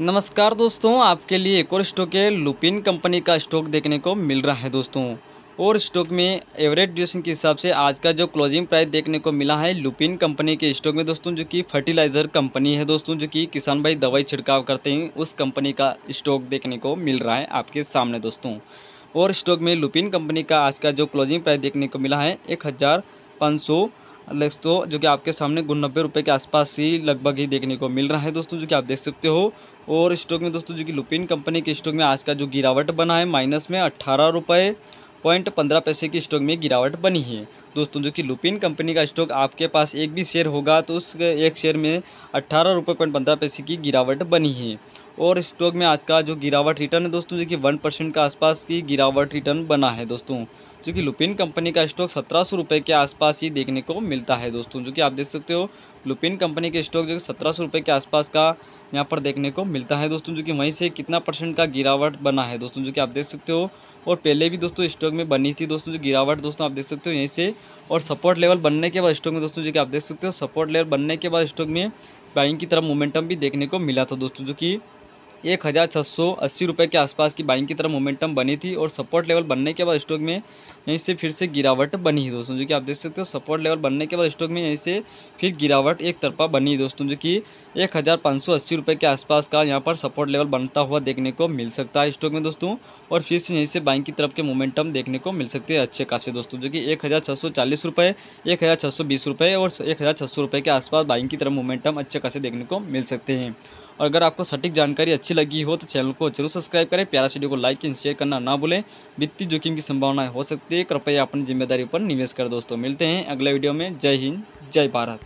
नमस्कार दोस्तों आपके लिए एक और स्टॉक है लुपिन कंपनी का स्टॉक देखने को मिल रहा है दोस्तों और स्टॉक में एवरेज ड्यूरेशन के हिसाब से आज का जो क्लोजिंग प्राइस देखने को मिला है लुपिन कंपनी के स्टॉक में दोस्तों जो कि फर्टिलाइज़र कंपनी है दोस्तों जो कि किसान भाई दवाई छिड़काव करते हैं उस कंपनी का स्टॉक देखने को मिल रहा है आपके सामने दोस्तों और स्टॉक में लुपिन कंपनी का आज का जो क्लोजिंग प्राइस देखने को मिला है एक दोस्तों जो कि आपके सामने गुण नब्बे रुपये के आसपास ही लगभग ही देखने को मिल रहा है दोस्तों जो कि आप देख सकते हो और स्टॉक में दोस्तों जो कि लुपिन कंपनी के स्टॉक में आज का जो गिरावट बना है माइनस में अट्ठारह रुपये पॉइंट पंद्रह पैसे की स्टॉक में गिरावट बनी है दोस्तों जो कि लुपिन कंपनी का स्टॉक आपके पास एक भी शेयर होगा तो उस एक शेयर में अट्ठारह रुपये पॉइंट पंद्रह पैसे की गिरावट बनी है और स्टॉक में आज का जो गिरावट रिटर्न है दोस्तों जो कि वन परसेंट के आसपास की गिरावट रिटर्न बना है दोस्तों जो कि लुपिन कंपनी का स्टॉक सत्रह सौ रुपये के आसपास ही देखने को मिलता है दोस्तों जो कि आप देख सकते हो लुपिन कंपनी के स्टॉक जो कि सत्रह सौ रुपये के आसपास का यहाँ पर देखने को मिलता है दोस्तों जो कि वहीं से कितना परसेंट का गिरावट बना है दोस्तों जो कि आप देख सकते हो और पहले भी दोस्तों स्टॉक में बनी थी दोस्तों जो गिरावट दोस्तों आप देख सकते हो यहीं से और सपोर्ट लेवल बनने के बाद स्टॉक में दोस्तों जो कि आप देख सकते हो सपोर्ट लेवल बनने के बाद स्टॉक में बाइंग की तरफ मोमेंटम भी देखने को मिला था दोस्तों जो कि एक हज़ार छः सौ अस्सी रुपये के आसपास की बाइंग की तरफ मोमेंटम बनी थी और सपोर्ट लेवल बनने के बाद स्टॉक में यहीं से फिर से गिरावट बनी है दोस्तों जो कि आप देख सकते हो सपोर्ट लेवल बनने के बाद स्टॉक में यहीं से फिर गिरावट एक तरफा बनी है दोस्तों जो कि एक हज़ार पाँच सौ अस्सी रुपये के आसपास का यहाँ पर सपोर्ट लेवल बनता हुआ देखने को मिल सकता है स्टॉक में दोस्तों और फिर से यहीं से बाइंग की तरफ के मोमेंटम देखने को मिल सकते हैं अच्छे खासे दोस्तों जो कि एक हज़ार छः सौ चालीस रुपये एक हज़ार छः सौ बीस रुपये और एक हज़ार छः सौ रुपये के आसपास बाइंग की तरफ मोमेंटम अच्छे खासे देखने को मिल सकते हैं और अगर आपको सटीक जानकारी अच्छी लगी हो तो चैनल को जरूर सब्सक्राइब करें प्यारा वीडियो को लाइक एंड शेयर करना ना भूलें वित्तीय जोखिम की संभावनाएं हो सकती है कृपया अपनी जिम्मेदारी पर निवेश कर दोस्तों मिलते हैं अगले वीडियो में जय हिंद जय भारत